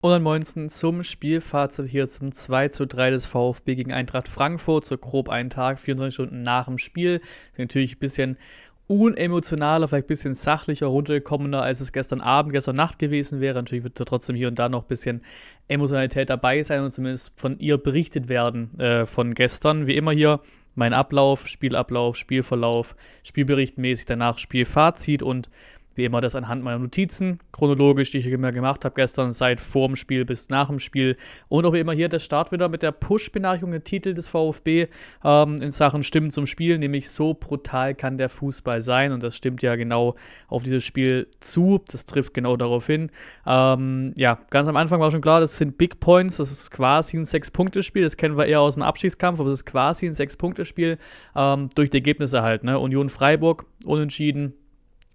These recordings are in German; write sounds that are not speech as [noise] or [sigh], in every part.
Und dann Moinsen zum Spielfazit hier zum 2 zu 3 des VfB gegen Eintracht Frankfurt, so grob einen Tag, 24 Stunden nach dem Spiel. Ist natürlich ein bisschen unemotionaler, vielleicht ein bisschen sachlicher, runtergekommener, als es gestern Abend, gestern Nacht gewesen wäre. Natürlich wird da trotzdem hier und da noch ein bisschen Emotionalität dabei sein und zumindest von ihr berichtet werden äh, von gestern. Wie immer hier mein Ablauf, Spielablauf, Spielverlauf, Spielberichtmäßig, danach Spielfazit und wie immer das anhand meiner Notizen, chronologisch, die ich immer gemacht habe gestern, seit vorm Spiel bis nach dem Spiel. Und auch wie immer hier der Start wieder mit der Push-Benachrichtigung, der Titel des VfB ähm, in Sachen Stimmen zum Spiel, nämlich so brutal kann der Fußball sein. Und das stimmt ja genau auf dieses Spiel zu. Das trifft genau darauf hin. Ähm, ja, ganz am Anfang war schon klar, das sind Big Points. Das ist quasi ein Sechs-Punkte-Spiel. Das kennen wir eher aus dem Abschiedskampf, aber es ist quasi ein Sechs-Punkte-Spiel ähm, durch die Ergebnisse halt. Ne? Union Freiburg unentschieden.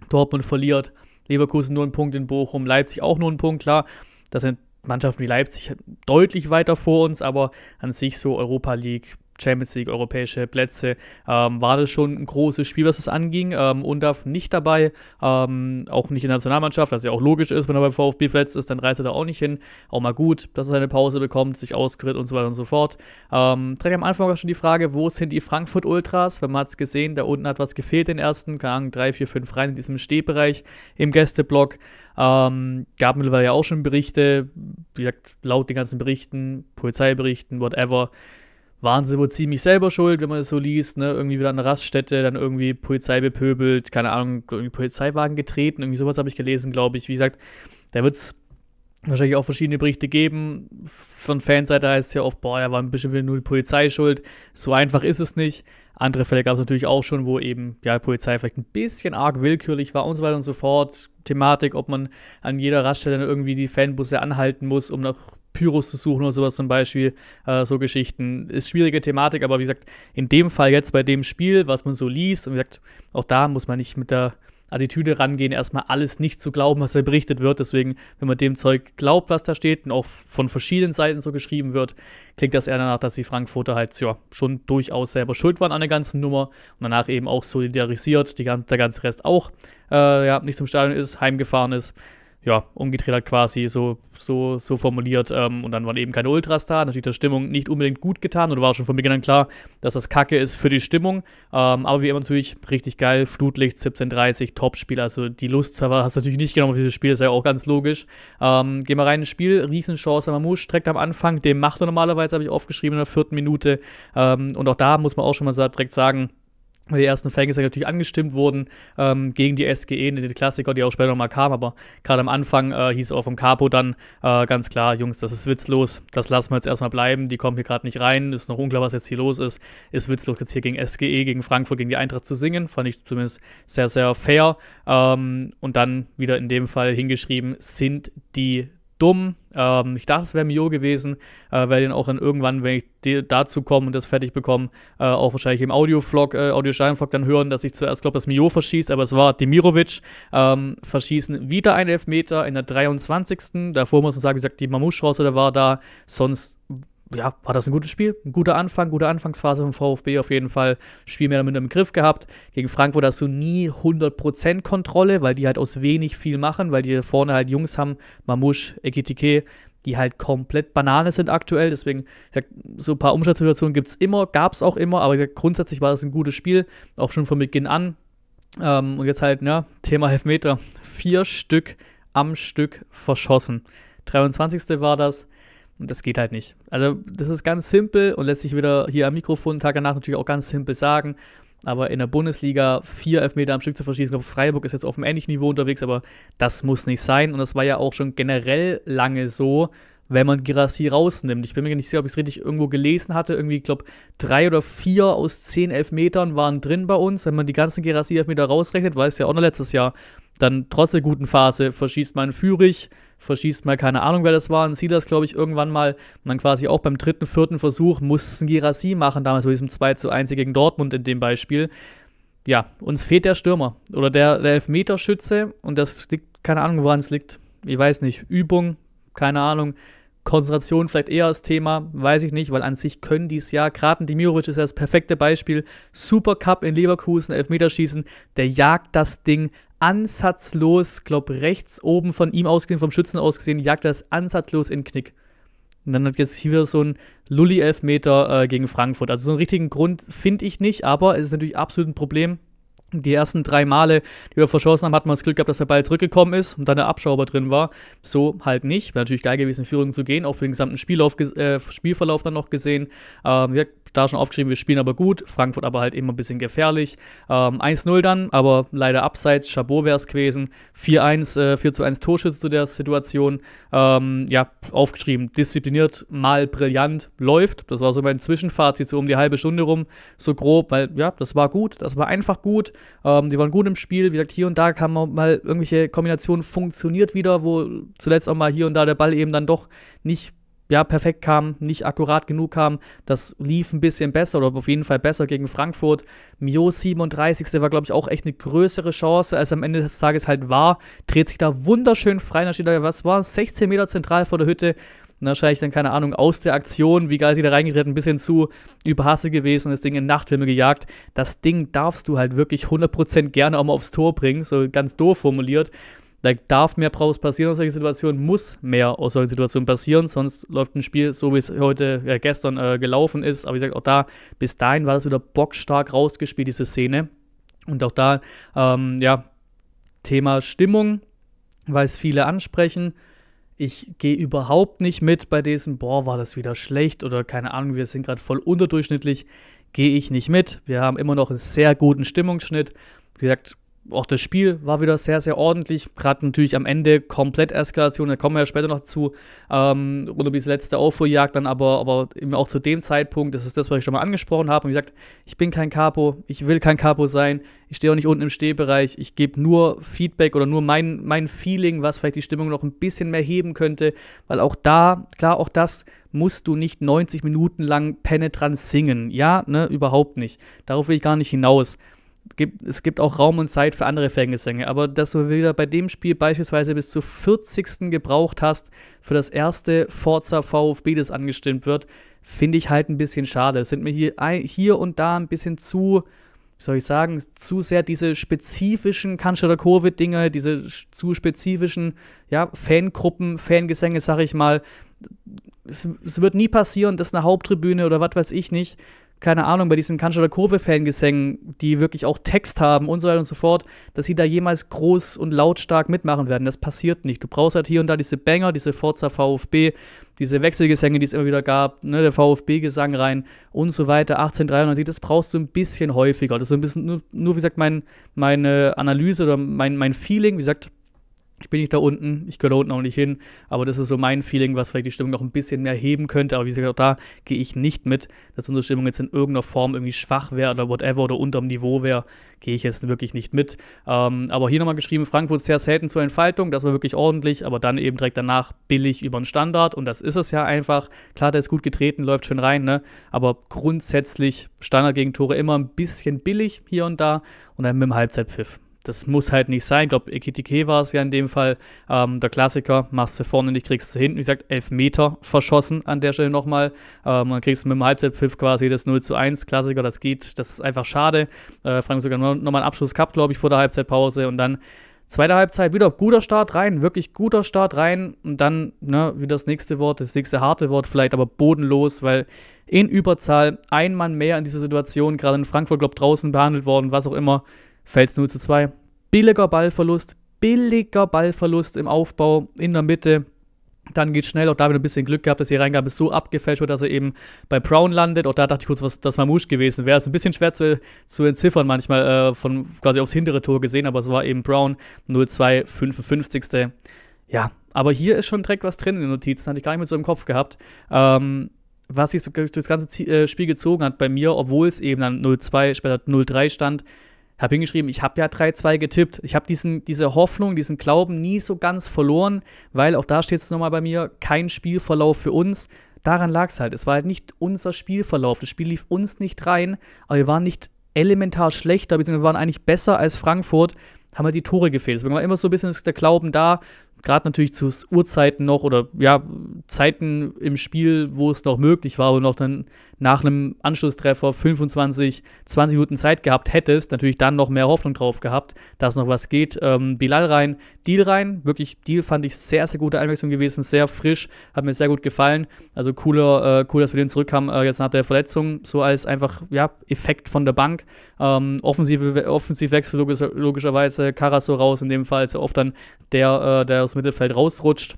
Dortmund verliert, Leverkusen nur einen Punkt in Bochum, Leipzig auch nur einen Punkt, klar. Das sind Mannschaften wie Leipzig deutlich weiter vor uns, aber an sich so Europa League Champions League, europäische Plätze, ähm, war das schon ein großes Spiel, was das anging. Ähm, Undaf nicht dabei, ähm, auch nicht in der Nationalmannschaft, was ja auch logisch ist, wenn er beim VfB verletzt ist, dann reist er da auch nicht hin. Auch mal gut, dass er eine Pause bekommt, sich auskuriert und so weiter und so fort. Ähm, direkt am Anfang auch schon die Frage, wo sind die Frankfurt Ultras? Wenn man es gesehen, da unten hat was gefehlt den ersten, keine Ahnung, drei, vier, fünf rein in diesem Stehbereich im Gästeblock. Ähm, gab mittlerweile ja auch schon Berichte, wie gesagt, laut den ganzen Berichten, Polizeiberichten, whatever, waren sie wohl ziemlich selber schuld, wenn man das so liest, ne? Irgendwie wieder an der Raststätte, dann irgendwie Polizei bepöbelt, keine Ahnung, irgendwie Polizeiwagen getreten, irgendwie sowas habe ich gelesen, glaube ich. Wie gesagt, da wird es wahrscheinlich auch verschiedene Berichte geben. Von Fanseite heißt es ja oft, boah, da war ein bisschen wieder nur die Polizei schuld. So einfach ist es nicht. Andere Fälle gab es natürlich auch schon, wo eben ja, die Polizei vielleicht ein bisschen arg willkürlich war und so weiter und so fort. Thematik, ob man an jeder Raststelle dann irgendwie die Fanbusse anhalten muss, um noch Pyros zu suchen oder sowas zum Beispiel. Äh, so Geschichten. Ist schwierige Thematik, aber wie gesagt, in dem Fall jetzt bei dem Spiel, was man so liest, und wie gesagt, auch da muss man nicht mit der Attitüde rangehen, erstmal alles nicht zu glauben, was da berichtet wird. Deswegen, wenn man dem Zeug glaubt, was da steht und auch von verschiedenen Seiten so geschrieben wird, klingt das eher danach, dass die Frankfurter halt ja, schon durchaus selber schuld waren an der ganzen Nummer und danach eben auch solidarisiert, die, der ganze Rest auch äh, ja, nicht zum Stadion ist, heimgefahren ist ja, umgedreht hat quasi, so, so, so formuliert. Ähm, und dann waren eben keine Ultras da. Natürlich der Stimmung nicht unbedingt gut getan oder war schon von Beginn an klar, dass das Kacke ist für die Stimmung. Ähm, aber wie immer natürlich richtig geil. Flutlicht 17:30, Topspiel. Also die Lust hast du natürlich nicht genommen auf dieses Spiel, Das ist ja auch ganz logisch. Ähm, gehen wir rein ins Spiel. Riesenchance. Mamouche direkt am Anfang, dem macht er normalerweise, habe ich aufgeschrieben, in der vierten Minute. Ähm, und auch da muss man auch schon mal direkt sagen, weil die ersten Faggots natürlich angestimmt wurden ähm, gegen die SGE, e, ne, die Klassiker, die auch später nochmal kamen, aber gerade am Anfang äh, hieß auch vom Capo dann äh, ganz klar, Jungs, das ist witzlos, das lassen wir jetzt erstmal bleiben, die kommen hier gerade nicht rein, ist noch unklar, was jetzt hier los ist, ist witzlos jetzt hier gegen SGE, gegen Frankfurt, gegen die Eintracht zu singen, fand ich zumindest sehr, sehr fair ähm, und dann wieder in dem Fall hingeschrieben, sind die dumm, ähm, ich dachte, es wäre Mio gewesen, äh, werde ihn auch dann irgendwann, wenn ich dazu komme und das fertig bekomme, äh, auch wahrscheinlich im Audio-Vlog, äh, audio vlog dann hören, dass ich zuerst glaube, dass Mio verschießt, aber es war Demirovic. Ähm, verschießen wieder einen Elfmeter in der 23. Davor muss man sagen, wie gesagt, die Mamouche-Chance, der war da, sonst ja, war das ein gutes Spiel. Ein guter Anfang, gute Anfangsphase vom VfB auf jeden Fall. Spiel mehr damit im Griff gehabt. Gegen Frankfurt hast du nie 100% Kontrolle, weil die halt aus wenig viel machen, weil die vorne halt Jungs haben, Mamouche, Ekitike, die halt komplett Banane sind aktuell. Deswegen, ich sag, so ein paar Umschaltsituationen gibt es immer, gab es auch immer, aber sag, grundsätzlich war das ein gutes Spiel, auch schon von Beginn an. Ähm, und jetzt halt, ne, Thema Elfmeter. Vier Stück am Stück verschossen. 23. war das. Und das geht halt nicht. Also, das ist ganz simpel und lässt sich wieder hier am Mikrofon Tag danach natürlich auch ganz simpel sagen. Aber in der Bundesliga vier Elfmeter am Stück zu verschießen, ich glaube, Freiburg ist jetzt auf einem ähnlichen Niveau unterwegs, aber das muss nicht sein. Und das war ja auch schon generell lange so, wenn man Girassi rausnimmt. Ich bin mir nicht sicher, ob ich es richtig irgendwo gelesen hatte. Irgendwie, ich glaube, drei oder vier aus zehn Elfmetern waren drin bei uns. Wenn man die ganzen Girassi-Elfmeter rausrechnet, war es ja auch noch letztes Jahr, dann trotz der guten Phase verschießt man Führig, verschießt mal keine Ahnung, wer das war. Und sieht das, glaube ich, irgendwann mal und dann quasi auch beim dritten, vierten Versuch mussten Girassi machen, damals bei diesem 2 zu 1 gegen Dortmund in dem Beispiel. Ja, uns fehlt der Stürmer oder der, der Elfmeterschütze und das liegt, keine Ahnung, woran es liegt. Ich weiß nicht. Übung, keine Ahnung. Konzentration vielleicht eher das Thema, weiß ich nicht, weil an sich können dies ja. gerade Dimirovic ist ja das perfekte Beispiel, Super Cup in Leverkusen, Elfmeterschießen, der jagt das Ding ansatzlos, glaube rechts oben von ihm ausgesehen, vom Schützen ausgesehen, jagt er es ansatzlos in den Knick. Und dann hat jetzt hier wieder so ein Lulli-Elfmeter äh, gegen Frankfurt. Also so einen richtigen Grund finde ich nicht, aber es ist natürlich absolut ein Problem. Die ersten drei Male, die wir verschossen haben, hat man das Glück gehabt, dass der Ball zurückgekommen ist und dann der Abschauber drin war. So halt nicht. Wäre natürlich geil gewesen, in Führung zu gehen, auch für den gesamten Spielauf, äh, Spielverlauf dann noch gesehen. Ähm, da schon aufgeschrieben, wir spielen aber gut, Frankfurt aber halt immer ein bisschen gefährlich. Ähm, 1-0 dann, aber leider abseits, Chabot wäre es gewesen. 4-1, äh, 4-1 Torschütze zu der Situation. Ähm, ja, aufgeschrieben, diszipliniert, mal brillant, läuft. Das war so mein Zwischenfazit, so um die halbe Stunde rum, so grob, weil ja, das war gut, das war einfach gut. Ähm, die waren gut im Spiel, wie gesagt, hier und da kam mal irgendwelche Kombinationen, funktioniert wieder, wo zuletzt auch mal hier und da der Ball eben dann doch nicht ja, perfekt kam, nicht akkurat genug kam. Das lief ein bisschen besser oder auf jeden Fall besser gegen Frankfurt. Mio 37. Der war, glaube ich, auch echt eine größere Chance, als am Ende des Tages halt war. Dreht sich da wunderschön frei. Da steht da, was war 16 Meter zentral vor der Hütte. Und wahrscheinlich dann, keine Ahnung, aus der Aktion, wie geil sie da reingedreht, ein bisschen zu überhasse gewesen und das Ding in Nachtfilme gejagt. Das Ding darfst du halt wirklich 100% gerne auch mal aufs Tor bringen, so ganz doof formuliert. Da darf mehr draus passieren aus solchen Situationen, muss mehr aus solchen Situationen passieren, sonst läuft ein Spiel so, wie es heute, äh, gestern äh, gelaufen ist. Aber wie gesagt, auch da, bis dahin war das wieder bockstark rausgespielt, diese Szene. Und auch da, ähm, ja, Thema Stimmung, weil es viele ansprechen. Ich gehe überhaupt nicht mit bei diesem, boah, war das wieder schlecht oder keine Ahnung, wir sind gerade voll unterdurchschnittlich. Gehe ich nicht mit. Wir haben immer noch einen sehr guten Stimmungsschnitt. Wie gesagt, auch das Spiel war wieder sehr, sehr ordentlich. Gerade natürlich am Ende komplett Eskalation, da kommen wir ja später noch zu. Ähm, rund um letzte Aufholjagd dann aber, aber eben auch zu dem Zeitpunkt, das ist das, was ich schon mal angesprochen habe. Und wie gesagt, ich bin kein Capo, ich will kein Capo sein, ich stehe auch nicht unten im Stehbereich, ich gebe nur Feedback oder nur mein, mein Feeling, was vielleicht die Stimmung noch ein bisschen mehr heben könnte, weil auch da, klar, auch das musst du nicht 90 Minuten lang penetrant singen. Ja, ne, überhaupt nicht. Darauf will ich gar nicht hinaus. Gibt, es gibt auch Raum und Zeit für andere Fangesänge, aber dass du wieder bei dem Spiel beispielsweise bis zur 40. gebraucht hast für das erste Forza VfB, das angestimmt wird, finde ich halt ein bisschen schade. Es sind mir hier, hier und da ein bisschen zu, wie soll ich sagen, zu sehr diese spezifischen Kanscheder Covid-Dinge, diese zu spezifischen ja, Fangruppen, Fangesänge, sag ich mal. Es, es wird nie passieren, dass eine Haupttribüne oder was weiß ich nicht keine Ahnung, bei diesen Kanschala Kurve-Fangesängen, die wirklich auch Text haben und so weiter und so fort, dass sie da jemals groß und lautstark mitmachen werden. Das passiert nicht. Du brauchst halt hier und da diese Banger, diese Forza VfB, diese Wechselgesänge, die es immer wieder gab, ne, der VfB-Gesang rein und so weiter, 1893, das brauchst du ein bisschen häufiger. Das ist so ein bisschen nur, nur wie gesagt, mein, meine Analyse oder mein, mein Feeling. Wie gesagt, ich bin nicht da unten, ich gehöre da unten auch nicht hin, aber das ist so mein Feeling, was vielleicht die Stimmung noch ein bisschen mehr heben könnte. Aber wie gesagt, auch da gehe ich nicht mit, dass unsere Stimmung jetzt in irgendeiner Form irgendwie schwach wäre oder whatever oder unterm Niveau wäre, gehe ich jetzt wirklich nicht mit. Ähm, aber hier nochmal geschrieben, Frankfurt sehr selten zur Entfaltung, das war wirklich ordentlich, aber dann eben direkt danach billig über den Standard und das ist es ja einfach. Klar, der ist gut getreten, läuft schön rein, ne? aber grundsätzlich Standard gegen Tore immer ein bisschen billig hier und da und dann mit dem Halbzeitpfiff das muss halt nicht sein. Ich glaube, Ekitike war es ja in dem Fall. Ähm, der Klassiker, machst du vorne nicht, kriegst du hinten. Wie gesagt, elf Meter verschossen an der Stelle nochmal. Ähm, dann kriegst du mit dem Halbzeitpfiff quasi das 0 zu 1. Klassiker, das geht. Das ist einfach schade. Äh, Frank sogar nochmal noch einen Abschluss gehabt, glaube ich, vor der Halbzeitpause. Und dann zweite Halbzeit wieder guter Start rein, wirklich guter Start rein. Und dann ne, wieder das nächste Wort, das nächste harte Wort vielleicht, aber bodenlos, weil in Überzahl ein Mann mehr in dieser Situation, gerade in Frankfurt, glaube draußen behandelt worden, was auch immer fällt es 0 zu 2. Billiger Ballverlust, billiger Ballverlust im Aufbau, in der Mitte. Dann geht schnell, auch da wieder ein bisschen Glück gehabt, dass die Reingabe so abgefälscht wird, dass er eben bei Brown landet. Auch da dachte ich kurz, was das Mamouche gewesen wäre. Ist also ein bisschen schwer zu, zu entziffern manchmal, äh, von quasi aufs hintere Tor gesehen, aber es war eben Brown 0-2, 55. Ja, aber hier ist schon direkt was drin in den Notizen, hatte ich gar nicht mehr so im Kopf gehabt. Ähm, was sich so durch das ganze äh, Spiel gezogen hat bei mir, obwohl es eben dann 0-2, später 0-3 stand, habe hingeschrieben, ich habe ja 3-2 getippt. Ich habe diese Hoffnung, diesen Glauben nie so ganz verloren, weil auch da steht es nochmal bei mir, kein Spielverlauf für uns. Daran lag es halt. Es war halt nicht unser Spielverlauf. Das Spiel lief uns nicht rein, aber wir waren nicht elementar schlechter, beziehungsweise wir waren eigentlich besser als Frankfurt, haben halt die Tore gefehlt. Deswegen war immer so ein bisschen der Glauben da, gerade natürlich zu Uhrzeiten noch oder ja, Zeiten im Spiel, wo es noch möglich war, wo noch dann nach einem Anschlusstreffer 25, 20 Minuten Zeit gehabt hättest, natürlich dann noch mehr Hoffnung drauf gehabt, dass noch was geht. Ähm, Bilal rein, Deal rein, wirklich Deal fand ich sehr, sehr gute Einwechslung gewesen, sehr frisch, hat mir sehr gut gefallen. Also cooler, äh, cool, dass wir den zurückkamen äh, jetzt nach der Verletzung, so als einfach ja, Effekt von der Bank. Ähm, offensive, Offensivwechsel logisch, logischerweise, Karaso raus in dem Fall, so oft dann der, äh, der das Mittelfeld rausrutscht.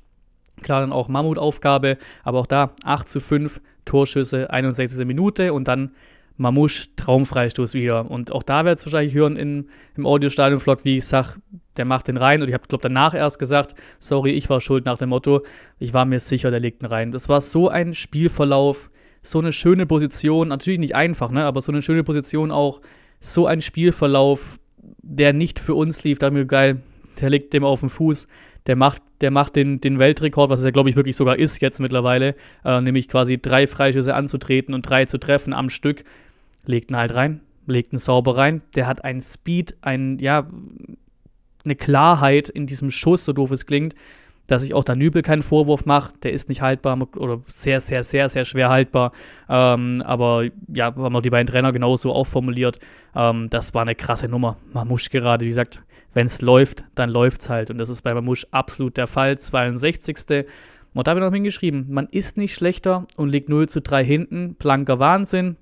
Klar, dann auch Mammutaufgabe, aber auch da 8 zu 5 Torschüsse, 61. Minute und dann Mamouche Traumfreistoß wieder. Und auch da werdet ihr wahrscheinlich hören in, im audiostadion vlog wie ich sage, der macht den rein. Und ich habe, glaube danach erst gesagt, sorry, ich war schuld nach dem Motto, ich war mir sicher, der legt ihn rein. Das war so ein Spielverlauf, so eine schöne Position, natürlich nicht einfach, ne? aber so eine schöne Position auch, so ein Spielverlauf, der nicht für uns lief. Da haben wir geil, der legt dem auf den Fuß der macht, der macht den, den Weltrekord, was es ja, glaube ich, wirklich sogar ist jetzt mittlerweile, äh, nämlich quasi drei Freischüsse anzutreten und drei zu treffen am Stück, legt ihn halt rein, legt ihn sauber rein. Der hat einen Speed, einen, ja, eine Klarheit in diesem Schuss, so doof es klingt, dass ich auch da Nübel keinen Vorwurf mache. Der ist nicht haltbar oder sehr, sehr, sehr, sehr schwer haltbar. Ähm, aber ja, haben auch die beiden Trainer genauso auch formuliert. Ähm, das war eine krasse Nummer. Mamusch gerade, wie gesagt, wenn es läuft, dann läuft es halt. Und das ist bei Mamouche absolut der Fall. 62. Und da habe ich noch hingeschrieben, man ist nicht schlechter und liegt 0 zu 3 hinten. Planker Wahnsinn.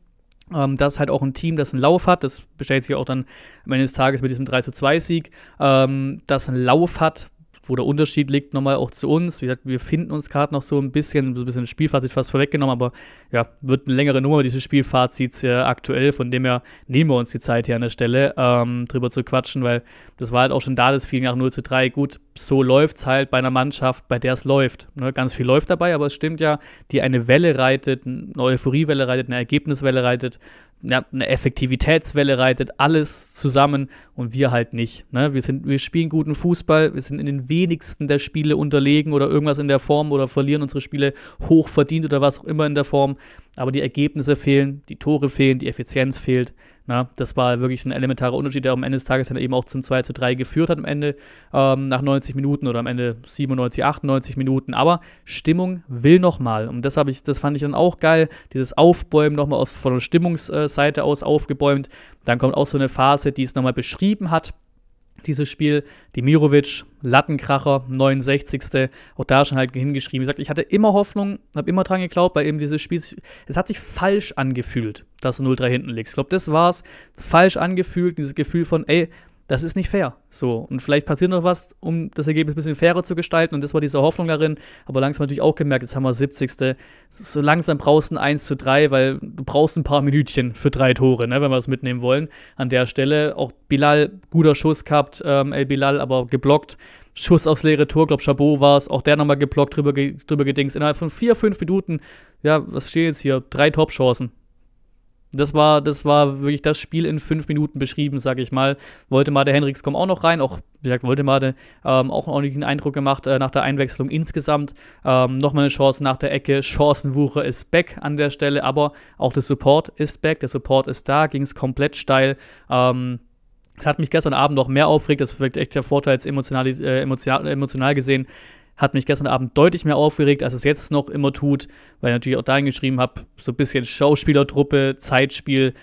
Ähm, das ist halt auch ein Team, das einen Lauf hat. Das bestellt sich auch dann am Ende des Tages mit diesem 3 zu 2 Sieg, ähm, das einen Lauf hat, wo der Unterschied liegt nochmal auch zu uns. Wie gesagt, wir finden uns gerade noch so ein bisschen, so ein bisschen Spielfazit fast vorweggenommen, aber ja, wird eine längere Nummer, dieses Spielfazit äh, aktuell. Von dem her nehmen wir uns die Zeit hier an der Stelle, ähm, drüber zu quatschen, weil das war halt auch schon da, das fiel nach 0 zu 3. Gut, so läuft es halt bei einer Mannschaft, bei der es läuft. Ne? Ganz viel läuft dabei, aber es stimmt ja, die eine Welle reitet, eine Euphoriewelle reitet, eine Ergebniswelle reitet ja, eine Effektivitätswelle reitet alles zusammen und wir halt nicht. Ne? Wir, sind, wir spielen guten Fußball, wir sind in den wenigsten der Spiele unterlegen oder irgendwas in der Form oder verlieren unsere Spiele hoch verdient oder was auch immer in der Form aber die Ergebnisse fehlen, die Tore fehlen, die Effizienz fehlt. Na, das war wirklich ein elementarer Unterschied, der am Ende des Tages dann eben auch zum 2 zu 3 geführt hat am Ende ähm, nach 90 Minuten oder am Ende 97, 98 Minuten. Aber Stimmung will nochmal. Und das habe ich, das fand ich dann auch geil. Dieses Aufbäumen nochmal aus, von der Stimmungsseite äh, aus aufgebäumt. Dann kommt auch so eine Phase, die es nochmal beschrieben hat dieses Spiel. Demirovic, Lattenkracher, 69. Auch da schon halt hingeschrieben. Wie gesagt, ich hatte immer Hoffnung, habe immer dran geglaubt, weil eben dieses Spiel, es hat sich falsch angefühlt, dass du 0-3 hinten liegst. Ich glaube, das war es. Falsch angefühlt, dieses Gefühl von, ey, das ist nicht fair. So, und vielleicht passiert noch was, um das Ergebnis ein bisschen fairer zu gestalten. Und das war diese Hoffnung darin. Aber langsam natürlich auch gemerkt, jetzt haben wir 70. So langsam brauchst du ein 1 zu 3, weil du brauchst ein paar Minütchen für drei Tore, ne, wenn wir es mitnehmen wollen. An der Stelle auch Bilal, guter Schuss gehabt, ähm, El Bilal, aber geblockt. Schuss aufs leere Tor, glaube Chabot war es, auch der nochmal geblockt, drüber, drüber gedings. Innerhalb von vier, fünf Minuten, ja, was steht jetzt hier? Drei Top-Chancen das war, das war wirklich das Spiel in fünf Minuten beschrieben, sag ich mal. Wollte mal der Henriks kommen auch noch rein, auch wie gesagt, wollte mal ähm, auch einen ordentlichen Eindruck gemacht äh, nach der Einwechslung insgesamt. Ähm, Nochmal eine Chance nach der Ecke. Chancenwuche ist back an der Stelle, aber auch der Support ist back. Der Support ist da, ging es komplett steil. Ähm, das hat mich gestern Abend noch mehr aufgeregt. Das ist vielleicht echt der Vorteil jetzt emotional, äh, emotional, emotional gesehen hat mich gestern Abend deutlich mehr aufgeregt, als es jetzt noch immer tut, weil ich natürlich auch dahin geschrieben habe, so ein bisschen Schauspielertruppe, Zeitspiel,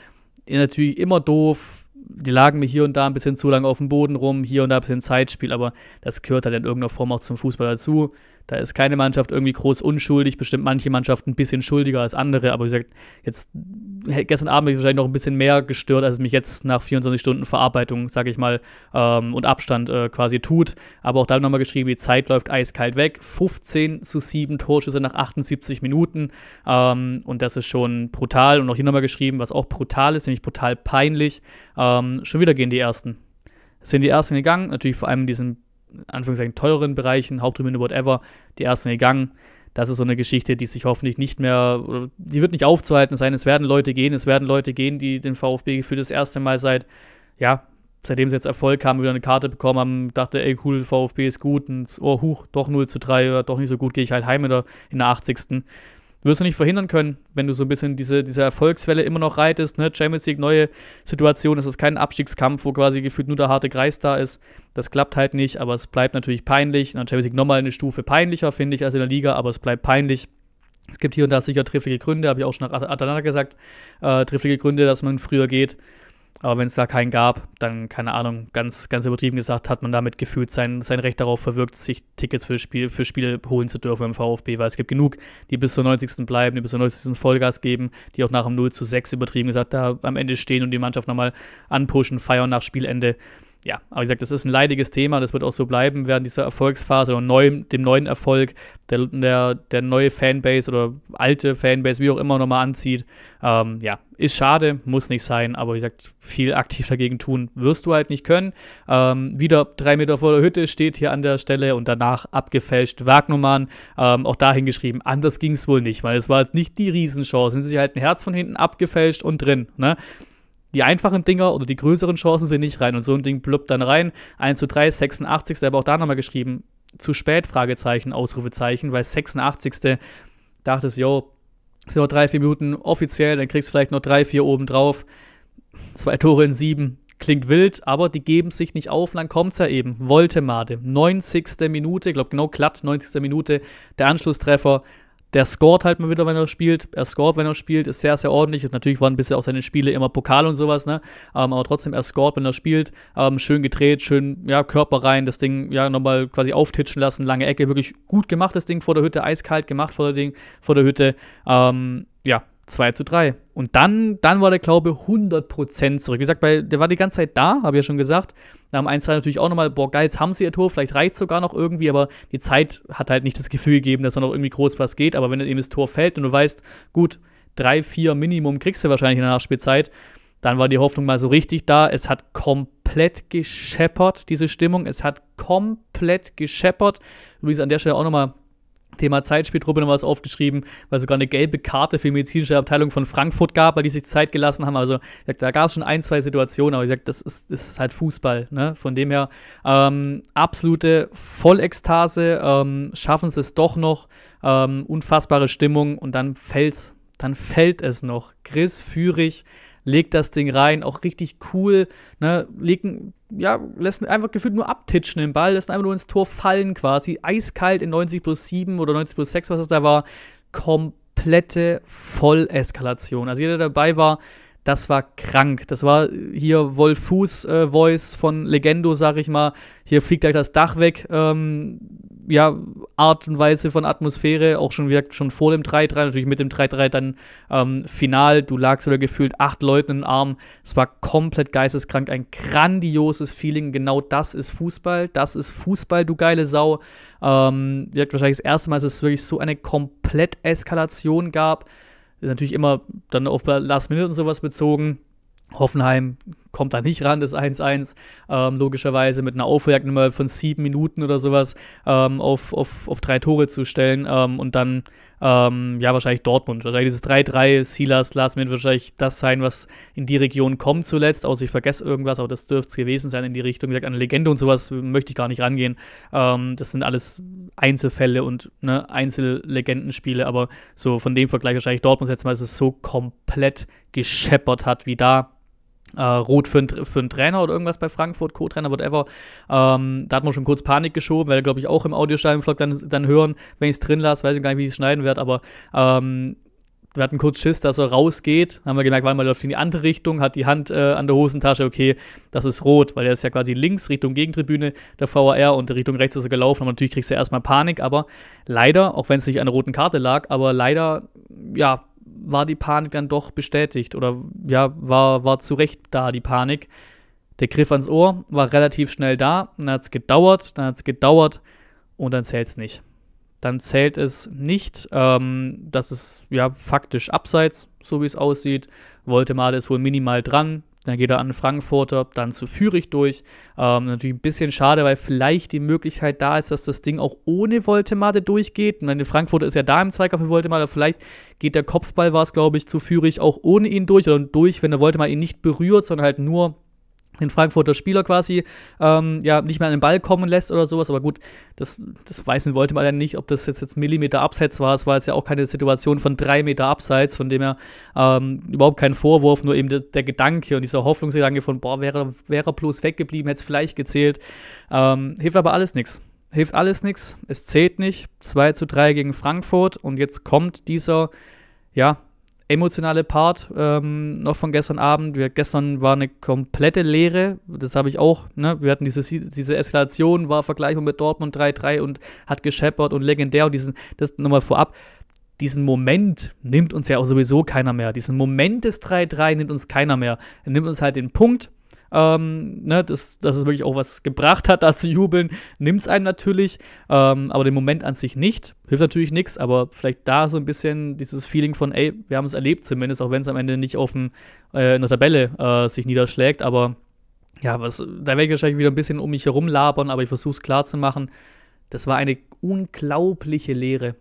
natürlich immer doof. Die lagen mir hier und da ein bisschen zu lange auf dem Boden rum, hier und da ein bisschen Zeitspiel, aber das gehört halt in irgendeiner Form auch zum Fußball dazu. Da ist keine Mannschaft irgendwie groß unschuldig, bestimmt manche Mannschaften ein bisschen schuldiger als andere, aber wie gesagt, jetzt gestern Abend habe ich wahrscheinlich noch ein bisschen mehr gestört, als es mich jetzt nach 24 Stunden Verarbeitung, sage ich mal, ähm, und Abstand äh, quasi tut. Aber auch da nochmal geschrieben, die Zeit läuft eiskalt weg. 15 zu 7 Torschüsse nach 78 Minuten ähm, und das ist schon brutal. Und auch hier nochmal geschrieben, was auch brutal ist, nämlich brutal peinlich. Ähm, schon wieder gehen die Ersten. Sind die Ersten gegangen, natürlich vor allem in diesem Anführungszeichen teureren Bereichen, Haupttribüne, whatever, die ersten gegangen. Das ist so eine Geschichte, die sich hoffentlich nicht mehr, die wird nicht aufzuhalten sein. Es werden Leute gehen, es werden Leute gehen, die den VfB für das erste Mal seit, ja, seitdem sie jetzt Erfolg haben, wieder eine Karte bekommen haben, dachte, ey, cool, VfB ist gut und, oh, huch, doch 0 zu 3 oder doch nicht so gut, gehe ich halt heim in in der 80 wirst du nicht verhindern können, wenn du so ein bisschen diese, diese Erfolgswelle immer noch reitest. Ne? Champions League, neue Situation, es ist kein Abstiegskampf, wo quasi gefühlt nur der harte Kreis da ist. Das klappt halt nicht, aber es bleibt natürlich peinlich. Und Champions League nochmal eine Stufe peinlicher, finde ich, als in der Liga, aber es bleibt peinlich. Es gibt hier und da sicher triffige Gründe, habe ich auch schon nach Atalanta gesagt, äh, triftige Gründe, dass man früher geht. Aber wenn es da keinen gab, dann, keine Ahnung, ganz, ganz übertrieben gesagt, hat man damit gefühlt sein, sein Recht darauf verwirkt, sich Tickets für, Spiel, für Spiele holen zu dürfen im VfB, weil es gibt genug, die bis zur 90. bleiben, die bis zur 90. Vollgas geben, die auch nach dem 0 zu 6 übertrieben gesagt da am Ende stehen und die Mannschaft nochmal anpushen, feiern nach Spielende ja, aber wie gesagt, das ist ein leidiges Thema, das wird auch so bleiben während dieser Erfolgsphase oder neu, dem neuen Erfolg, der, der, der neue Fanbase oder alte Fanbase, wie auch immer, nochmal anzieht. Ähm, ja, ist schade, muss nicht sein, aber wie gesagt, viel aktiv dagegen tun wirst du halt nicht können. Ähm, wieder drei Meter vor der Hütte steht hier an der Stelle und danach abgefälscht Wagnumann, ähm, auch dahin geschrieben, anders ging es wohl nicht, weil es war jetzt nicht die Riesenchance, sind sie halt ein Herz von hinten abgefälscht und drin, ne? die einfachen Dinger oder die größeren Chancen sind nicht rein. Und so ein Ding blubbt dann rein. 1 zu 3, 86. Aber auch da nochmal geschrieben, zu spät, Fragezeichen, Ausrufezeichen, weil 86. dachte es, yo, sind noch drei, vier Minuten offiziell, dann kriegst du vielleicht noch drei, vier oben drauf. Zwei Tore in sieben. Klingt wild, aber die geben sich nicht auf. Und dann kommt es ja eben. Woltemade, 90. Minute, ich glaube genau glatt, 90. Minute, der Anschlusstreffer der scored halt mal wieder, wenn er spielt. Er scored, wenn er spielt, ist sehr, sehr ordentlich. Und natürlich waren bisher auch seine Spiele immer Pokal und sowas, ne? Ähm, aber trotzdem, er scored, wenn er spielt. Ähm, schön gedreht, schön, ja, Körper rein, das Ding, ja, nochmal quasi auftitschen lassen, lange Ecke, wirklich gut gemacht, das Ding vor der Hütte, eiskalt gemacht vor der Ding, vor der Hütte. Ähm, ja, 2 zu 3. Und dann, dann war der Glaube 100% zurück. Wie gesagt, weil der war die ganze Zeit da, habe ich ja schon gesagt. Da haben 1 natürlich auch nochmal, boah, geil, jetzt haben sie ihr Tor, vielleicht reicht sogar noch irgendwie, aber die Zeit hat halt nicht das Gefühl gegeben, dass da noch irgendwie groß was geht. Aber wenn dann eben das Tor fällt und du weißt, gut, 3, 4 Minimum kriegst du wahrscheinlich in der Nachspielzeit, dann war die Hoffnung mal so richtig da. Es hat komplett gescheppert, diese Stimmung. Es hat komplett gescheppert. Übrigens an der Stelle auch nochmal Thema Zeitspieltruppe noch was aufgeschrieben, weil sogar eine gelbe Karte für die medizinische Abteilung von Frankfurt gab, weil die sich Zeit gelassen haben. Also da gab es schon ein, zwei Situationen, aber ich sage, das ist, das ist halt Fußball. Ne? Von dem her ähm, absolute Vollekstase, ähm, schaffen sie es doch noch, ähm, unfassbare Stimmung und dann fällt's, dann fällt es noch. Chris Führig legt das Ding rein, auch richtig cool, ne, legt, ja, lässt einfach gefühlt nur abtitschen den Ball, lässt einfach nur ins Tor fallen quasi, eiskalt in 90 plus 7 oder 90 plus 6, was es da war, komplette Volleskalation. Also jeder, der dabei war, das war krank. Das war hier Wolf Fuß äh, Voice von Legendo, sag ich mal. Hier fliegt gleich das Dach weg. Ähm, ja, Art und Weise von Atmosphäre, auch schon wirkt schon vor dem 3-3, natürlich mit dem 3-3 dann ähm, final. Du lagst wieder gefühlt acht Leuten im Arm. Es war komplett geisteskrank, ein grandioses Feeling. Genau das ist Fußball. Das ist Fußball, du geile Sau. Ähm, wahrscheinlich das erste Mal, dass es wirklich so eine Komplett-Eskalation gab. Ist natürlich immer dann auf Last Minute und sowas bezogen. Hoffenheim kommt da nicht ran, das 1-1. Ähm, logischerweise mit einer Aufholjagdnummer von sieben Minuten oder sowas ähm, auf, auf, auf drei Tore zu stellen ähm, und dann ähm, ja wahrscheinlich Dortmund. Wahrscheinlich dieses 3-3, Silas, Last wird wahrscheinlich das sein, was in die Region kommt zuletzt, außer ich vergesse irgendwas, aber das dürfte es gewesen sein in die Richtung. Wie gesagt, an Legende und sowas möchte ich gar nicht rangehen. Ähm, das sind alles Einzelfälle und ne, Einzellegendenspiele, aber so von dem Vergleich wahrscheinlich Dortmund jetzt mal, dass es so komplett gescheppert hat wie da äh, rot für einen, für Trainer oder irgendwas bei Frankfurt, Co-Trainer, whatever. Ähm, da hat man schon kurz Panik geschoben, weil, glaube ich, auch im Audio-Scheibenvlog dann, dann hören, wenn ich es drin lasse, weiß ich gar nicht, wie ich es schneiden werde, aber ähm, wir hatten kurz Schiss, dass er rausgeht. haben wir gemerkt, weil man läuft in die andere Richtung, hat die Hand äh, an der Hosentasche, okay, das ist rot, weil er ist ja quasi links Richtung Gegentribüne der VAR und Richtung rechts ist er gelaufen. Aber natürlich kriegst du erstmal Panik, aber leider, auch wenn es nicht an der roten Karte lag, aber leider, ja, war die Panik dann doch bestätigt oder ja, war, war zu Recht da, die Panik. Der Griff ans Ohr war relativ schnell da, dann hat es gedauert, dann hat es gedauert und dann zählt es nicht. Dann zählt es nicht. Ähm, das ist ja faktisch abseits, so wie es aussieht. wollte mal ist wohl minimal dran, dann geht er an Frankfurter, dann zu Fürich durch. Ähm, natürlich ein bisschen schade, weil vielleicht die Möglichkeit da ist, dass das Ding auch ohne Voltemade durchgeht. Und dann Frankfurter ist ja da im Zweikampf mit Voltemade. Vielleicht geht der Kopfball, war es glaube ich, zu Fürich auch ohne ihn durch oder durch, wenn der Voltemade ihn nicht berührt, sondern halt nur den Frankfurter Spieler quasi ähm, ja nicht mehr an den Ball kommen lässt oder sowas. Aber gut, das, das weißen wollte man ja nicht, ob das jetzt, jetzt Millimeter abseits war. Es war jetzt ja auch keine Situation von drei Meter abseits, von dem er ähm, überhaupt keinen Vorwurf, nur eben der, der, Gedanke und dieser Hoffnungsgedanke von, boah, wäre, wäre bloß weggeblieben, hätte es vielleicht gezählt. Ähm, hilft aber alles nichts. Hilft alles nichts, es zählt nicht. 2 zu 3 gegen Frankfurt und jetzt kommt dieser, ja, emotionale Part ähm, noch von gestern Abend. Wir, gestern war eine komplette Leere. Das habe ich auch. Ne? Wir hatten diese, diese Eskalation, war vergleichbar mit Dortmund 3-3 und hat gescheppert und legendär. Und diesen, das nochmal vorab, diesen Moment nimmt uns ja auch sowieso keiner mehr. Diesen Moment des 3-3 nimmt uns keiner mehr. Er nimmt uns halt den Punkt ähm, ne, dass, dass es wirklich auch was gebracht hat, da zu jubeln, nimmt es einen natürlich, ähm, aber den Moment an sich nicht. Hilft natürlich nichts, aber vielleicht da so ein bisschen dieses Feeling von, ey, wir haben es erlebt zumindest, auch wenn es am Ende nicht auf dem, äh, in der Tabelle äh, sich niederschlägt, aber ja, was, da werde ich wahrscheinlich wieder ein bisschen um mich herum labern, aber ich versuche es klar zu machen. Das war eine unglaubliche Lehre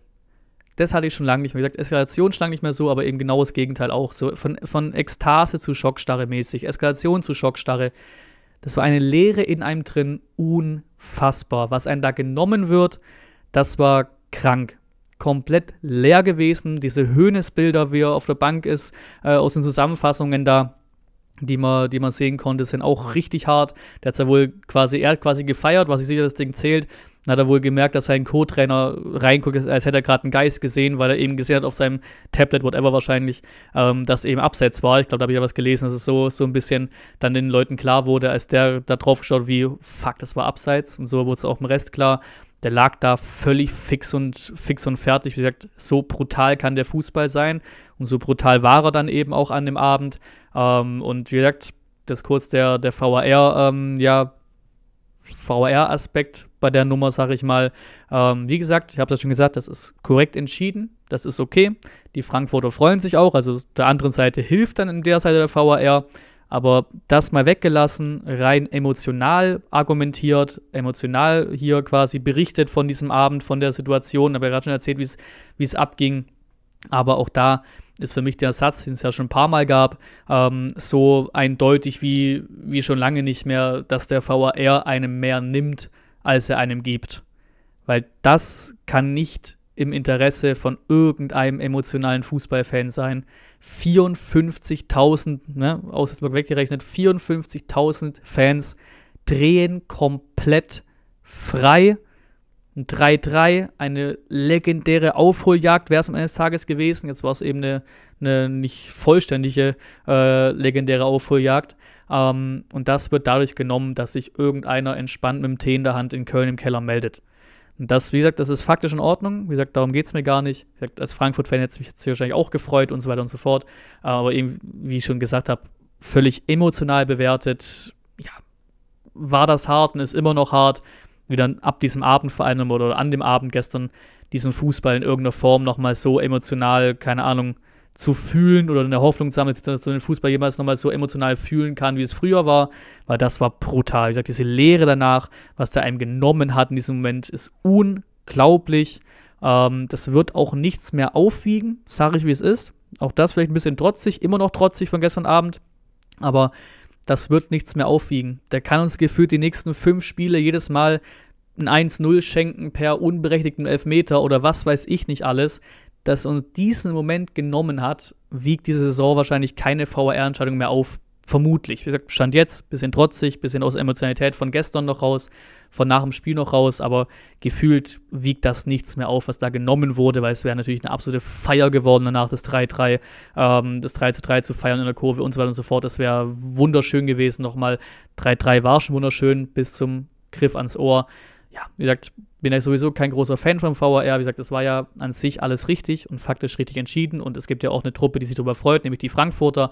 das hatte ich schon lange nicht mehr. gesagt, Eskalation schlang nicht mehr so, aber eben genau das Gegenteil auch. So von, von Ekstase zu Schockstarre mäßig, Eskalation zu Schockstarre. Das war eine Leere in einem drin, unfassbar. Was einem da genommen wird, das war krank. Komplett leer gewesen. Diese Höhnesbilder, wie er auf der Bank ist, äh, aus den Zusammenfassungen da, die man, die man sehen konnte, sind auch richtig hart. Der hat ja wohl quasi, er hat quasi gefeiert, was ich sicher das Ding zählt, dann hat er wohl gemerkt, dass sein Co-Trainer reinguckt, als hätte er gerade einen Geist gesehen, weil er eben gesehen hat auf seinem Tablet, whatever wahrscheinlich, ähm, dass eben Abseits war. Ich glaube, da habe ich ja was gelesen, dass es so, so ein bisschen dann den Leuten klar wurde, als der da drauf geschaut, wie, fuck, das war Abseits. Und so wurde es auch im Rest klar. Der lag da völlig fix und, fix und fertig. Wie gesagt, so brutal kann der Fußball sein. Und so brutal war er dann eben auch an dem Abend. Ähm, und wie gesagt, das kurz der, der VAR ähm, ja, VR-Aspekt bei der Nummer, sage ich mal. Ähm, wie gesagt, ich habe das schon gesagt, das ist korrekt entschieden, das ist okay. Die Frankfurter freuen sich auch, also der anderen Seite hilft dann in der Seite der VR. Aber das mal weggelassen, rein emotional argumentiert, emotional hier quasi berichtet von diesem Abend, von der Situation. habe ja gerade schon erzählt, wie es abging. Aber auch da ist für mich der Satz, den es ja schon ein paar Mal gab, ähm, so eindeutig wie, wie schon lange nicht mehr, dass der VAR einem mehr nimmt, als er einem gibt. Weil das kann nicht im Interesse von irgendeinem emotionalen Fußballfan sein. 54.000, ne, aus Augsburg weggerechnet, 54.000 Fans drehen komplett frei ein 3-3, eine legendäre Aufholjagd wäre es am Ende des Tages gewesen. Jetzt war es eben eine, eine nicht vollständige äh, legendäre Aufholjagd. Ähm, und das wird dadurch genommen, dass sich irgendeiner entspannt mit dem Tee in der Hand in Köln im Keller meldet. Und das, wie gesagt, das ist faktisch in Ordnung. Wie gesagt, darum geht es mir gar nicht. gesagt, als Frankfurt-Fan hätte ich mich jetzt hier wahrscheinlich auch gefreut und so weiter und so fort. Aber eben, wie ich schon gesagt habe, völlig emotional bewertet. Ja, war das hart und ist immer noch hart wieder ab diesem Abend vor allem oder an dem Abend gestern diesen Fußball in irgendeiner Form nochmal so emotional, keine Ahnung, zu fühlen oder in der Hoffnung sammeln, dass man den Fußball jemals nochmal so emotional fühlen kann, wie es früher war, weil das war brutal. Wie gesagt, diese Lehre danach, was der einem genommen hat in diesem Moment, ist unglaublich. Ähm, das wird auch nichts mehr aufwiegen, sage ich, wie es ist. Auch das vielleicht ein bisschen trotzig, immer noch trotzig von gestern Abend. Aber das wird nichts mehr aufwiegen. Der kann uns gefühlt die nächsten fünf Spiele jedes Mal ein 1-0 schenken per unberechtigten Elfmeter oder was weiß ich nicht alles. Dass uns diesen Moment genommen hat, wiegt diese Saison wahrscheinlich keine vr entscheidung mehr auf. Vermutlich. Wie gesagt, Stand jetzt, bisschen trotzig, bisschen aus Emotionalität von gestern noch raus, von nach dem Spiel noch raus, aber gefühlt wiegt das nichts mehr auf, was da genommen wurde, weil es wäre natürlich eine absolute Feier geworden danach, das 3-3, ähm, das 3-3 zu feiern in der Kurve und so weiter und so fort. Das wäre wunderschön gewesen nochmal. 3-3 war schon wunderschön bis zum Griff ans Ohr ja, wie gesagt, bin ja sowieso kein großer Fan vom VAR. Wie gesagt, es war ja an sich alles richtig und faktisch richtig entschieden. Und es gibt ja auch eine Truppe, die sich darüber freut, nämlich die Frankfurter.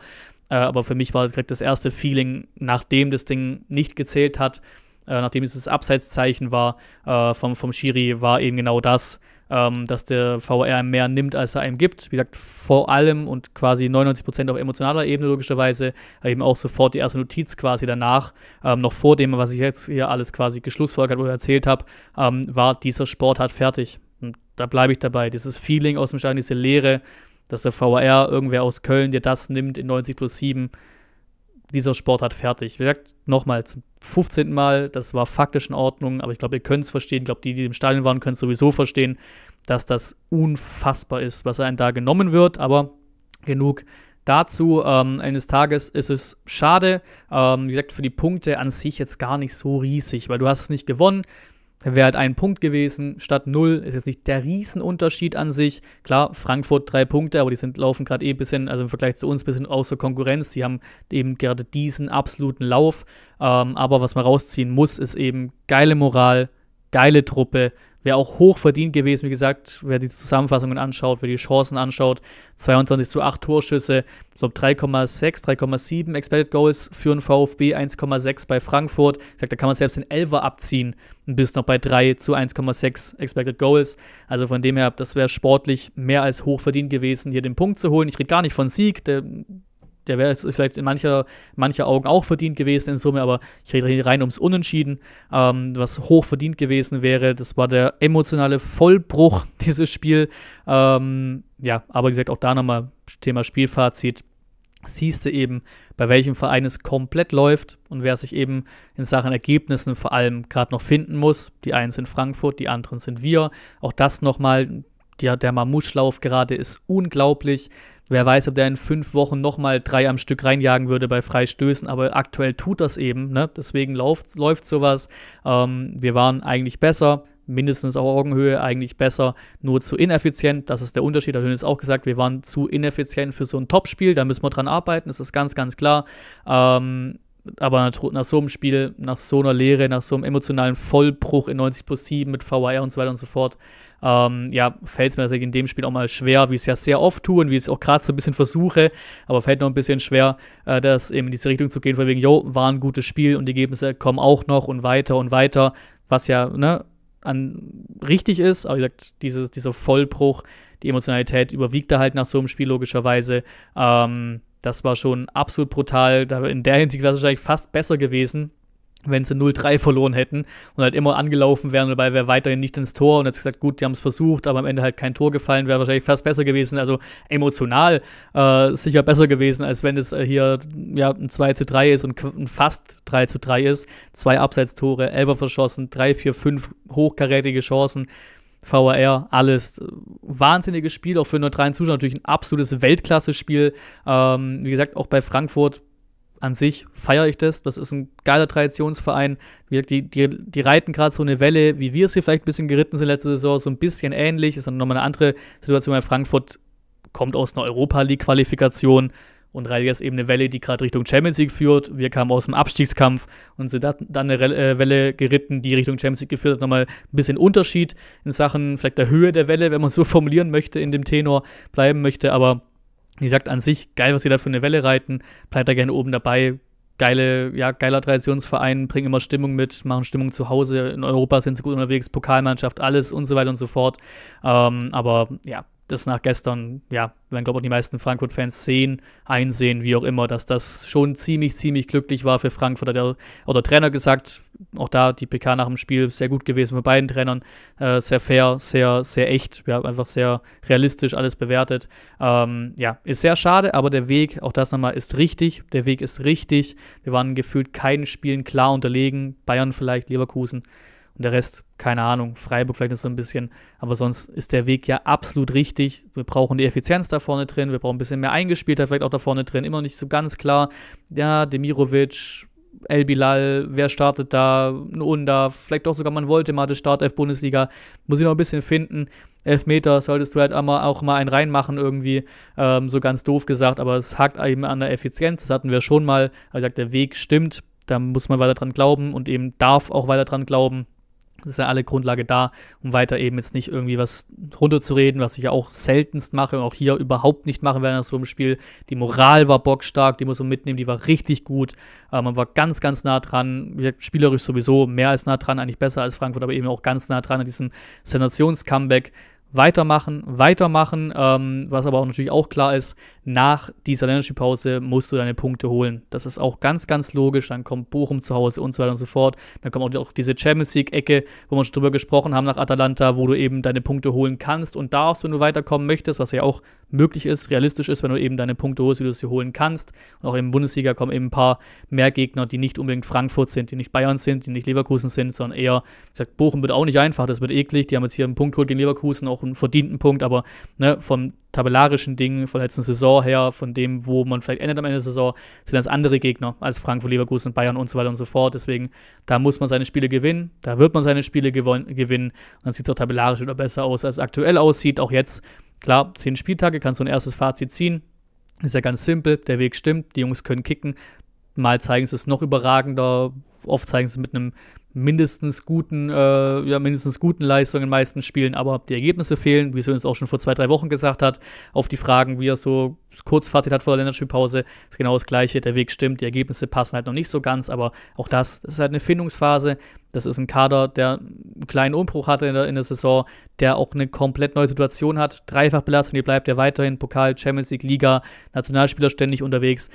Äh, aber für mich war direkt das erste Feeling, nachdem das Ding nicht gezählt hat, äh, nachdem dieses Abseitszeichen war äh, vom, vom Schiri, war eben genau das ähm, dass der VR mehr nimmt, als er einem gibt. Wie gesagt, vor allem und quasi 99% auf emotionaler Ebene logischerweise, eben auch sofort die erste Notiz quasi danach, ähm, noch vor dem, was ich jetzt hier alles quasi geschlussfolgert oder erzählt habe, ähm, war dieser Sport hat fertig. Und da bleibe ich dabei. Dieses Feeling aus dem Stadion, diese Lehre, dass der VR irgendwer aus Köln dir das nimmt in 90 plus 7, dieser Sportart fertig. Wie gesagt, nochmal zum 15. Mal, das war faktisch in Ordnung, aber ich glaube, ihr könnt es verstehen. Ich glaube, die, die im Stadion waren, können es sowieso verstehen, dass das unfassbar ist, was einem da genommen wird. Aber genug dazu. Ähm, eines Tages ist es schade. Ähm, wie gesagt, für die Punkte an sich jetzt gar nicht so riesig, weil du hast es nicht gewonnen wäre halt ein Punkt gewesen statt null. Ist jetzt nicht der Riesenunterschied an sich. Klar, Frankfurt drei Punkte, aber die sind, laufen gerade eh ein bisschen, also im Vergleich zu uns, ein bisschen außer Konkurrenz. Die haben eben gerade diesen absoluten Lauf. Ähm, aber was man rausziehen muss, ist eben geile Moral, geile Truppe, Wäre auch hoch verdient gewesen, wie gesagt, wer die Zusammenfassungen anschaut, wer die Chancen anschaut. 22 zu 8 Torschüsse, ich glaube 3,6, 3,7 Expected Goals für den VfB, 1,6 bei Frankfurt. Ich sag, da kann man selbst den Elver abziehen und bist noch bei 3 zu 1,6 Expected Goals. Also von dem her, das wäre sportlich mehr als hoch verdient gewesen, hier den Punkt zu holen. Ich rede gar nicht von Sieg, der der wäre vielleicht in mancher, mancher Augen auch verdient gewesen in Summe, aber ich rede hier rein ums Unentschieden, ähm, was hoch verdient gewesen wäre. Das war der emotionale Vollbruch [laughs] dieses Spiel. Ähm, ja, aber wie gesagt, auch da nochmal Thema Spielfazit. Siehst du eben, bei welchem Verein es komplett läuft und wer sich eben in Sachen Ergebnissen vor allem gerade noch finden muss. Die einen sind Frankfurt, die anderen sind wir. Auch das nochmal der, der Mammutschlauf gerade ist unglaublich. Wer weiß, ob der in fünf Wochen nochmal drei am Stück reinjagen würde bei Freistößen, aber aktuell tut das eben. Ne? Deswegen läuft, läuft sowas. Ähm, wir waren eigentlich besser, mindestens auch Augenhöhe, eigentlich besser, nur zu ineffizient. Das ist der Unterschied. Da hat es auch gesagt, wir waren zu ineffizient für so ein Topspiel. Da müssen wir dran arbeiten, das ist ganz, ganz klar. Ähm, aber nach so einem Spiel, nach so einer Lehre, nach so einem emotionalen Vollbruch in 90 plus 7 mit VAR und so weiter und so fort, ähm, ja, fällt es mir tatsächlich in dem Spiel auch mal schwer, wie ich es ja sehr oft tue und wie ich es auch gerade so ein bisschen versuche, aber fällt noch ein bisschen schwer, äh, das eben in diese Richtung zu gehen, von wegen, jo, war ein gutes Spiel und die Ergebnisse kommen auch noch und weiter und weiter, was ja, ne, an, richtig ist, aber wie gesagt, dieses, dieser Vollbruch, die Emotionalität überwiegt da halt nach so einem Spiel logischerweise. Ähm, das war schon absolut brutal. In der Hinsicht wäre es wahrscheinlich fast besser gewesen, wenn sie 0-3 verloren hätten und halt immer angelaufen wären, dabei wäre weiterhin nicht ins Tor und jetzt gesagt, gut, die haben es versucht, aber am Ende halt kein Tor gefallen, wäre wahrscheinlich fast besser gewesen, also emotional äh, sicher besser gewesen, als wenn es äh, hier ja, ein 2 zu 3 ist und fast 3 zu 3 ist. Zwei Abseitstore, Elfer verschossen, 3, 4, 5 hochkarätige Chancen. VR, alles. Äh, wahnsinniges Spiel, auch für neutralen Zuschauer natürlich ein absolutes Weltklasse-Spiel. Ähm, wie gesagt, auch bei Frankfurt an sich feiere ich das. Das ist ein geiler Traditionsverein. Die, die, die reiten gerade so eine Welle, wie wir sie vielleicht ein bisschen geritten sind letzte Saison, so ein bisschen ähnlich. Ist dann nochmal eine andere Situation, weil Frankfurt kommt aus einer Europa League-Qualifikation und reitet jetzt eben eine Welle, die gerade Richtung Champions League führt. Wir kamen aus dem Abstiegskampf und sind dann eine äh, Welle geritten, die Richtung Champions League geführt hat. Nochmal ein bisschen Unterschied in Sachen vielleicht der Höhe der Welle, wenn man es so [laughs] formulieren möchte, in dem Tenor bleiben möchte. Aber wie gesagt, an sich geil, was sie da für eine Welle reiten. Bleibt da gerne oben dabei. Geile, ja, geiler Traditionsverein, bringen immer Stimmung mit, machen Stimmung zu Hause. In Europa sind sie gut unterwegs, Pokalmannschaft, alles und so weiter und so fort. Ähm, aber ja, das nach gestern, ja, werden, glaube ich, auch die meisten Frankfurt-Fans sehen, einsehen, wie auch immer, dass das schon ziemlich, ziemlich glücklich war für Frankfurt. Hat der, oder Trainer gesagt, auch da die PK nach dem Spiel sehr gut gewesen von beiden Trainern. Äh, sehr fair, sehr, sehr echt. Wir ja, haben einfach sehr realistisch alles bewertet. Ähm, ja, ist sehr schade, aber der Weg, auch das nochmal, ist richtig. Der Weg ist richtig. Wir waren gefühlt keinen Spielen klar unterlegen. Bayern vielleicht, Leverkusen. Und der Rest, keine Ahnung, Freiburg vielleicht noch so ein bisschen. Aber sonst ist der Weg ja absolut richtig. Wir brauchen die Effizienz da vorne drin. Wir brauchen ein bisschen mehr Eingespieltheit vielleicht auch da vorne drin. Immer nicht so ganz klar. Ja, Demirovic, El Bilal, wer startet da, ein Unda, vielleicht auch sogar man wollte mal das Startelf Bundesliga, muss ich noch ein bisschen finden. Elf Meter solltest du halt auch mal einen reinmachen irgendwie, ähm, so ganz doof gesagt, aber es hakt eben an der Effizienz, das hatten wir schon mal, also gesagt, der Weg stimmt, da muss man weiter dran glauben und eben darf auch weiter dran glauben. Das ist ja alle Grundlage da, um weiter eben jetzt nicht irgendwie was runterzureden, was ich ja auch seltenst mache und auch hier überhaupt nicht machen werde nach so einem Spiel. Die Moral war bockstark, die muss man mitnehmen, die war richtig gut. Äh, man war ganz, ganz nah dran, spielerisch sowieso mehr als nah dran, eigentlich besser als Frankfurt, aber eben auch ganz nah dran an diesem Sensations-Comeback weitermachen, weitermachen. Ähm, was aber auch natürlich auch klar ist, nach dieser Länderspielpause musst du deine Punkte holen. Das ist auch ganz, ganz logisch. Dann kommt Bochum zu Hause und so weiter und so fort. Dann kommt auch diese Champions League-Ecke, wo wir schon drüber gesprochen haben nach Atalanta, wo du eben deine Punkte holen kannst und darfst, wenn du weiterkommen möchtest, was ja auch möglich ist, realistisch ist, wenn du eben deine Punkte holst, wie du sie holen kannst. Und auch im Bundesliga kommen eben ein paar mehr Gegner, die nicht unbedingt Frankfurt sind, die nicht Bayern sind, die nicht Leverkusen sind, sondern eher, ich sag, Bochum wird auch nicht einfach, das wird eklig. Die haben jetzt hier einen Punkt geholt gegen Leverkusen, auch einen verdienten Punkt, aber ne, vom tabellarischen Dingen von der letzten Saison her, von dem, wo man vielleicht endet am Ende der Saison, sind das andere Gegner als Frankfurt, Leverkusen, Bayern und so weiter und so fort. Deswegen, da muss man seine Spiele gewinnen, da wird man seine Spiele gewinnen. Und dann sieht es auch tabellarisch wieder besser aus, als es aktuell aussieht. Auch jetzt, klar, zehn Spieltage, kannst du ein erstes Fazit ziehen. Ist ja ganz simpel, der Weg stimmt, die Jungs können kicken. Mal zeigen sie es noch überragender, oft zeigen sie es mit einem mindestens guten, äh, ja, mindestens guten Leistung in meisten Spielen, aber die Ergebnisse fehlen, wie Sönes auch schon vor zwei, drei Wochen gesagt hat, auf die Fragen, wie er so kurz Fazit hat vor der Länderspielpause, ist genau das Gleiche, der Weg stimmt, die Ergebnisse passen halt noch nicht so ganz, aber auch das, das ist halt eine Findungsphase, das ist ein Kader, der einen kleinen Umbruch hatte in der, in der Saison, der auch eine komplett neue Situation hat, dreifach belastet und hier bleibt er weiterhin Pokal, Champions League, Liga, Nationalspieler ständig unterwegs,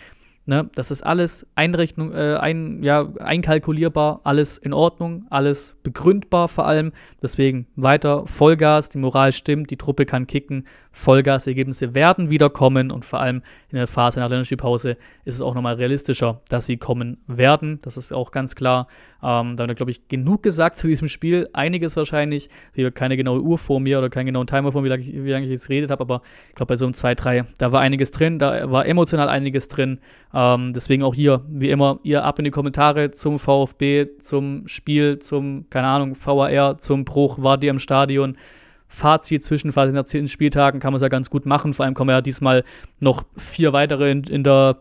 Ne? Das ist alles Einrechnung, äh, ein, ja, einkalkulierbar, alles in Ordnung, alles begründbar vor allem. Deswegen weiter Vollgas, die Moral stimmt, die Truppe kann kicken, Vollgas, Ergebnisse werden wieder kommen und vor allem in der Phase nach der Länderspielpause ist es auch nochmal realistischer, dass sie kommen werden. Das ist auch ganz klar. Ähm, da glaube ich, genug gesagt zu diesem Spiel. Einiges wahrscheinlich. Ich habe keine genaue Uhr vor mir oder keinen genauen Timer vor mir, wie lange ich jetzt geredet habe, aber ich glaube, bei so einem 2-3, da war einiges drin, da war emotional einiges drin. Ähm, deswegen auch hier, wie immer, ihr ab in die Kommentare zum VfB, zum Spiel, zum, keine Ahnung, VAR, zum Bruch, war die im Stadion. Fazit, zwischen den zehn Spieltagen kann man es ja ganz gut machen. Vor allem kommen ja diesmal noch vier weitere in, in der,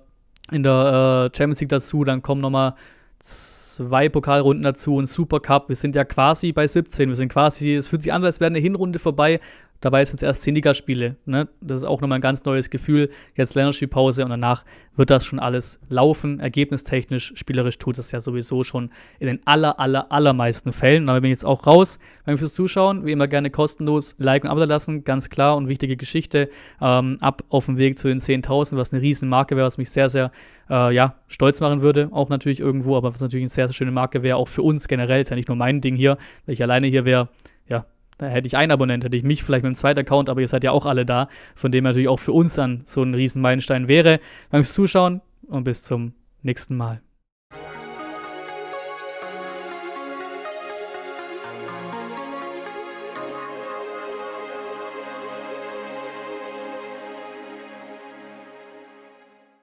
in der äh, Champions League dazu. Dann kommen nochmal zwei Pokalrunden dazu und Super Cup. Wir sind ja quasi bei 17. Wir sind quasi, es fühlt sich an, als wäre eine Hinrunde vorbei. Dabei sind es erst zehn Ligaspiele. Ne? Das ist auch nochmal ein ganz neues Gefühl. Jetzt Länderspielpause und danach wird das schon alles laufen. Ergebnistechnisch, spielerisch tut es ja sowieso schon in den aller, aller, allermeisten Fällen. Da bin ich jetzt auch raus. Danke fürs Zuschauen. Wie immer gerne kostenlos liken und lassen. Ganz klar und wichtige Geschichte. Ähm, ab auf dem Weg zu den 10.000, was eine riesen Marke wäre, was mich sehr, sehr äh, ja, stolz machen würde. Auch natürlich irgendwo, aber was natürlich eine sehr, sehr schöne Marke wäre, auch für uns generell. Ist ja nicht nur mein Ding hier. Wenn ich alleine hier wäre, ja, da hätte ich einen Abonnent, hätte ich mich vielleicht mit einem zweiten Account, aber ihr seid ja auch alle da, von dem natürlich auch für uns dann so ein riesen Meilenstein wäre. Danke fürs Zuschauen und bis zum nächsten Mal.